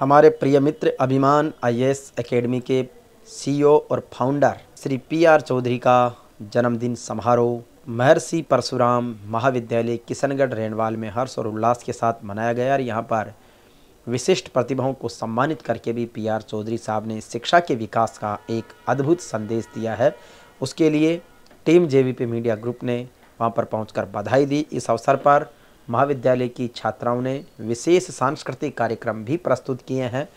हमारे प्रिय मित्र अभिमान आईएएस एकेडमी के सीईओ और फाउंडर श्री पीआर चौधरी का जन्मदिन समारोह महर्षि परशुराम महाविद्यालय किशनगढ़ रेणवाल में हर्ष और उल्लास के साथ मनाया गया और यहाँ पर विशिष्ट प्रतिभाओं को सम्मानित करके भी पीआर चौधरी साहब ने शिक्षा के विकास का एक अद्भुत संदेश दिया है उसके लिए टीम जेवीपी मीडिया ग्रुप ने वहाँ पर पहुँच बधाई दी इस अवसर पर महाविद्यालय की छात्राओं ने विशेष सांस्कृतिक कार्यक्रम भी प्रस्तुत किए हैं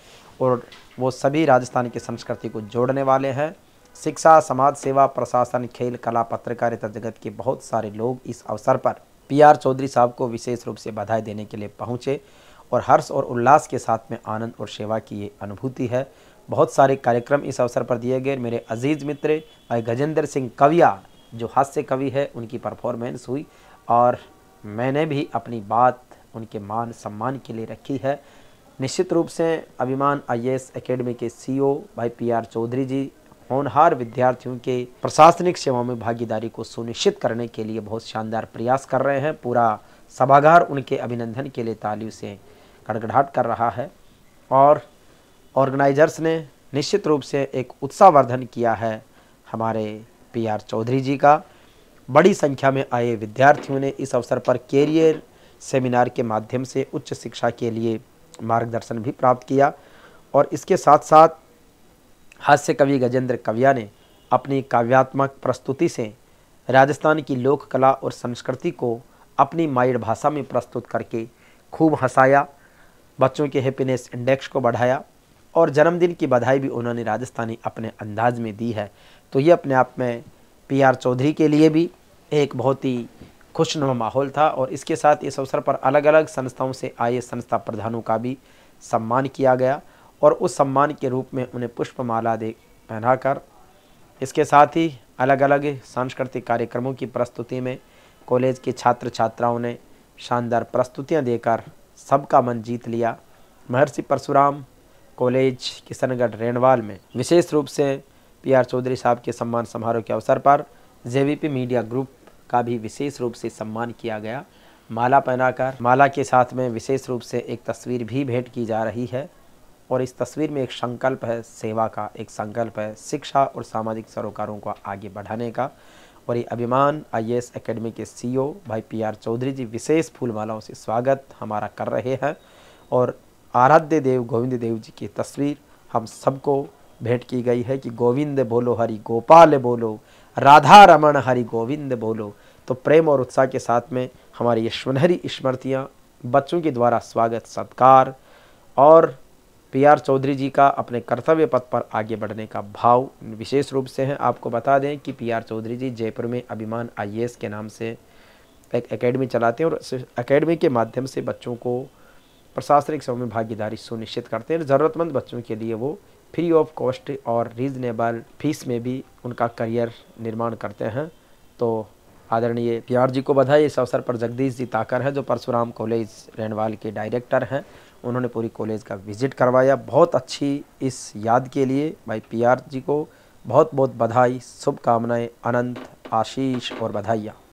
और वो सभी राजस्थान की संस्कृति को जोड़ने वाले हैं शिक्षा समाज सेवा प्रशासन खेल कला पत्रकारिता जगत के बहुत सारे लोग इस अवसर पर पीआर चौधरी साहब को विशेष रूप से बधाई देने के लिए पहुँचे और हर्ष और उल्लास के साथ में आनंद और सेवा की ये अनुभूति है बहुत सारे कार्यक्रम इस अवसर पर दिए गए मेरे अजीज़ मित्र भाई गजेंद्र सिंह कविया जो हास्य कवि है उनकी परफॉर्मेंस हुई और मैंने भी अपनी बात उनके मान सम्मान के लिए रखी है निश्चित रूप से अभिमान आई एस के सीईओ भाई पीआर चौधरी जी होनहार विद्यार्थियों के प्रशासनिक सेवाओं में भागीदारी को सुनिश्चित करने के लिए बहुत शानदार प्रयास कर रहे हैं पूरा सभागार उनके अभिनंदन के लिए तालियों से गड़गड़ाहट कर रहा है और ऑर्गेनाइजर्स ने निश्चित रूप से एक उत्साहवर्धन किया है हमारे पीआर चौधरी जी का बड़ी संख्या में आए विद्यार्थियों ने इस अवसर पर कैरियर सेमिनार के माध्यम से उच्च शिक्षा के लिए मार्गदर्शन भी प्राप्त किया और इसके साथ साथ हास्य कवि गजेंद्र कविया ने अपनी काव्यात्मक प्रस्तुति से राजस्थान की लोक कला और संस्कृति को अपनी माइड भाषा में प्रस्तुत करके खूब हंसाया बच्चों के हैप्पीनेस इंडेक्स को बढ़ाया और जन्मदिन की बधाई भी उन्होंने राजस्थानी अपने अंदाज में दी है तो ये अपने आप में पीआर चौधरी के लिए भी एक बहुत ही खुशनुमा माहौल था और इसके साथ इस अवसर पर अलग अलग संस्थाओं से आए संस्था प्रधानों का भी सम्मान किया गया और उस सम्मान के रूप में उन्हें पुष्पमाला दे पहनाकर इसके साथ ही अलग अलग सांस्कृतिक कार्यक्रमों की प्रस्तुति में कॉलेज के छात्र छात्राओं ने शानदार प्रस्तुतियां देकर सबका मन जीत लिया महर्षि परशुराम कॉलेज किशनगढ़ रेणवाल में विशेष रूप से पीआर चौधरी साहब के सम्मान समारोह के अवसर पर जे मीडिया ग्रुप का भी विशेष रूप से सम्मान किया गया माला पहनाकर माला के साथ में विशेष रूप से एक तस्वीर भी भेंट की जा रही है और इस तस्वीर में एक संकल्प है सेवा का एक संकल्प है शिक्षा और सामाजिक सरोकारों को आगे बढ़ाने का और ये अभिमान आईएएस एकेडमी के सीईओ e भाई पीआर चौधरी जी विशेष फूलमालाओं से स्वागत हमारा कर रहे हैं और आराध्य देव गोविंद देव जी की तस्वीर हम सबको भेंट की गई है कि गोविंद बोलो हरि गोपाल बोलो राधा रमन हरि गोविंद बोलो तो प्रेम और उत्साह के साथ में हमारी यशवनहरी स्मृतियाँ बच्चों के द्वारा स्वागत सत्कार और पी आर चौधरी जी का अपने कर्तव्य पथ पर आगे बढ़ने का भाव विशेष रूप से है आपको बता दें कि पी आर चौधरी जी जयपुर में अभिमान आई के नाम से एक एकेडमी चलाते हैं और एकेडमी के माध्यम से बच्चों को प्रशासनिक समय में भागीदारी सुनिश्चित करते हैं ज़रूरतमंद बच्चों के लिए वो फ्री ऑफ कॉस्ट और रीज़नेबल फीस में भी उनका करियर निर्माण करते हैं तो आदरणीय पी आर जी को बधाई इस अवसर पर जगदीश जी ताकर हैं जो परशुराम कॉलेज रेणवाल के डायरेक्टर हैं उन्होंने पूरी कॉलेज का विज़िट करवाया बहुत अच्छी इस याद के लिए भाई पी आर जी को बहुत बहुत बधाई शुभकामनाएं अनंत आशीष और बधाइयाँ